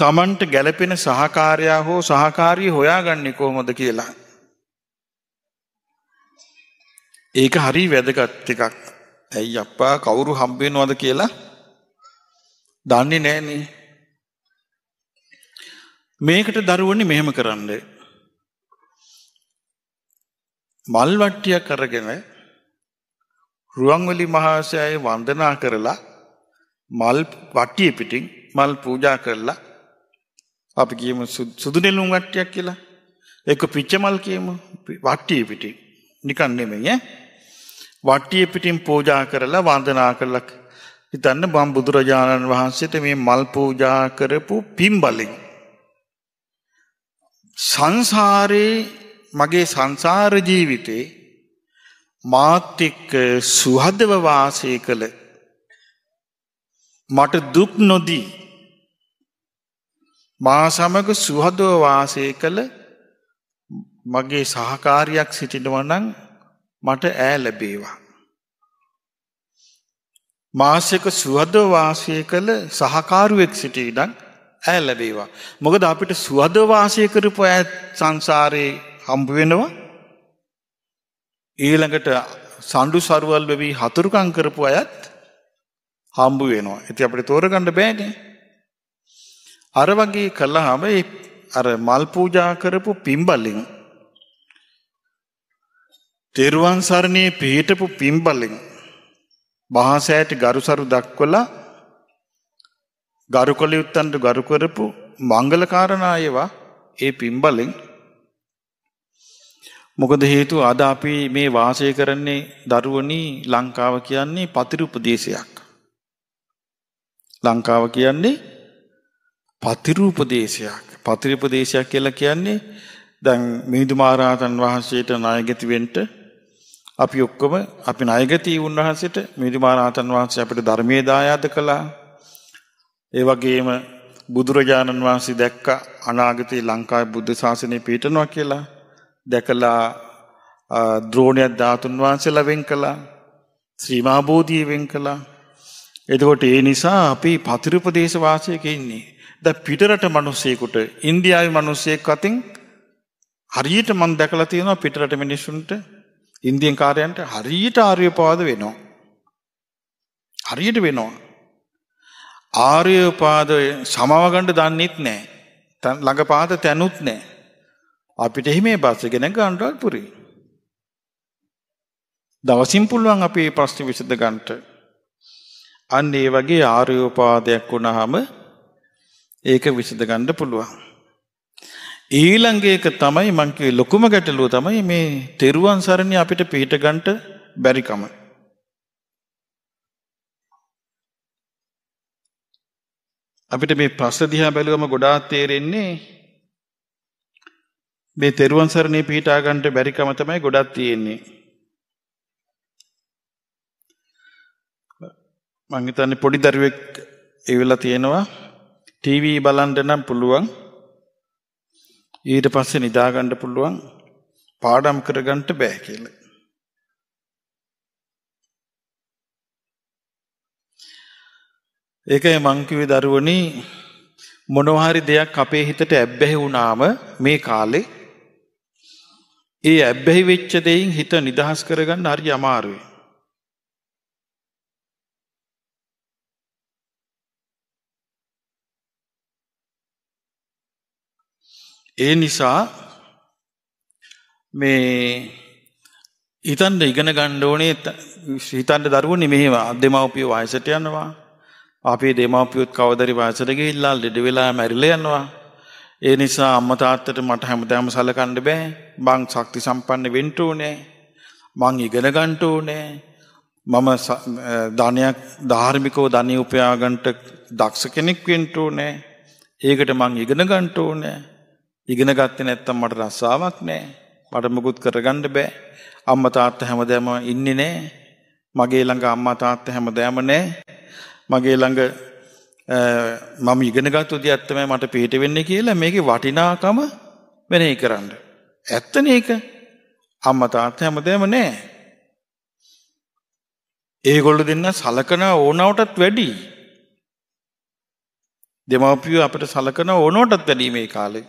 තමන්ට ගැලපෙන සහකාරයා හෝ සහකාරී හොයාගන්න කොහොමද කියලා. ඒක හරි වැදගත් එකක් ඇයි අප්පා කවුරු හම්බෙනවද කියලා දන්නේ නෑනේ මේකට දරුවනි මෙහෙම කරන්න මල්වට්ටියක් කරගෙන රුවන්වලි මහාසයයි වන්දනා කරලා මල් වට්ටිය පිටින් මල් පූජා කරලා අපි කියමු සුදු නෙළුම් වට්ටියක් කියලා. ඒක පිච්චමල් කියමු. වට්ටිය පිටින්. නිකන් නෙමෙයි ඈ. වට්ටිය පිටින් පූජා කරලා වන්දනා කළා. හිතන්න මම බුදුරජාණන් වහන්සේට මේ මල් පූජා කරපු පින්බලෙන් සංසාරේ මගේ සංසාර ජීවිතේ මාත් එක්ක සුහදව වාසය කළ මට දුක් නොදී මා සමග සුහදව වාසය කළ මගේ සහකාරියක් සිටිනවනං මට ඈ ලැබේවා. මාසයක සුහදව වාසය කළ සහකාරුවෙක් සිටිඩක් ඇ ලැබේවා. මොකද අපිට සුහදව වාසය කරපු ඇ සංසාරයේ හම්බ වෙනවා ඊළඟට සණ්ඩු සරුවල් වෙවී හතුරුකං කරපු අයත් හම්බු වෙනවා. ඇති අපට තෝරගණඩ බෑනේ අර වගේ කළාම ඒ අර මල් පූජා කරපු පින්බලෙන් තෙරුවන් සරණේ පිහිටපු පින්බලෙන් මහසෑට ගරුසරු දක්වලා ගරුකොළ යුත්තන්ට ගරු කරපු මංගල කාරණා ඒවා ඒ පින්බලෙන් මොකද හේතුව අද අපි මේ වාසය කරන්නේ දරුවනි ලංකාව කියන්නේ පතිරු උපදේශයක්. ලංකාව කියන්නේ පතිරූපදේශයක් පතිරූපදේශයක් කියලා කියන්නේ දැන් මිහිඳු මහරහතන් වහන්සේට ණයගති වෙන්න අපි ඔක්කොම අපි ණයගති වුණහන්සේට මිහිඳු මහරහතන් වහන්සේ අපිට ධර්මයේ දායාද කළා. ඒ වගේම බුදුරජාණන් වහන්සේ දැක්ක අනාගතේ ලංකාවේ බුද්ධ ශාසනය පිටනවා කියලා දැකලා ද්‍රෝණියක් ධාතුන් වහන්සේලා වෙන් කළා. ශ්‍රීමා බෝධිය වෙන් කළා. එතකොට ඒ නිසා අපි පතිරූපදේශ වාසයක ඉන්නේ. ද පිටරට මනුස්සයකුට ඉන්දියාව මනුස්සයෙක් අතින් හරියට මන් දැකලා තියෙනවා පිටරට මිනිස්සුන්ට ඉන්දියන් කාරයන්ට හරියට ආර්යපාද වෙනවා. හරියට වෙනවා. ආර්යපාද සමාවගණ්ඩ දන්නෙත් නෑ. ළඟපාත තැනුත් නෑ. අපිට එහිමේ බස්ස ගෙන ගණ්ඩුවල් පුරී. දවසින් පුළුවන් අපේ ප්‍රශ්න විසඳ ගන්නට. අන්න ඒ වගේ ආර්යෝපාදයක් වුණාම ඒක විසඳ ගන්න පුළුවන්. ඊළඟ එක තමයි මං කිව්වේ ලොකුම ගැටලුව තමයි මේ තෙරුවන් සරණ අපිට පිට ගන්නට බැරිකම. අපිට මේ ප්‍රශ්න දිහා බැලුවම ගොඩාක් තේරෙන්නේ මේ තෙරුවන් සරණේ පිටා ගන්නට බැරිකම තමයි ගොඩක් තියෙන්නේ. මං හිතන්නේ පොඩි දරුවෙක් ඒ වෙලා තියෙනවා ටීවී බලන්ට නම් පුළුවන් ඊට පස්සේ නිදාගණ්ඩ පුළුවන් පාඩම් කරගන්ට බෑ කියල. ඒකයි මංකිවේ දරුවනි මොනවහරි දෙයක් අපේ හිතට ඇබ්බැහි වුණාම මේ කාලේ ඒ ඇබ්බැහි වෙච්ච දෙයින් හිත නිදහස් කරගන්න හරි අමාරුවේ. ඒ නිසා මේ හිතන්ට ඉගෙන ගණ්ඩ ඕනේ හිතන්ට දරුවනේ මෙහෙම අදෙමවපිය වයසට යනවා අපේ දෙමාපියොත් කවදරි වයසට ගිහිල්ලා ලෙඩ වෙලා මැරිලා යනවා ඒ නිසා අම්මා තාත්තට මට හැමදාම සලකන්න බෑ මං ශක්ති සම්පන්න වෙන්න ඕනේ මං ඉගෙන ගන්න ඕනේ මම ධනයක් ධාර්මිකව ධනිය උපයා ගන්නට දක්ෂ කෙනෙක් වෙන්න ඕනේ ඒකට මං ඉගෙන ගන්න ඕනේ ඉගෙන ගත්තේ නැත්තම් මට රස්සාවක් නෑ. මට මුකුත් කරගන්න බෑ. අම්මා තාත්තා හැමදාම ඉන්නේ නෑ. මගේ ළඟ අම්මා තාත්තා හැමදාම නෑ. මගේ ළඟ මම ඉගෙනගත්තු දෙයක් තමයි මට පිට වෙන්නේ කියලා මේකේ වටිනාකම වෙනේ කරන්න. ඇත්තනේ ඒක. අම්මා තාත්තා හැමදාම නෑ. ඒගොල්ලෝ දෙන්න සලකන ඕනවටත් වැඩි. දෙමව්පියෝ අපිට සලකන ඕනවටත් වැඩි මේ කාලේ.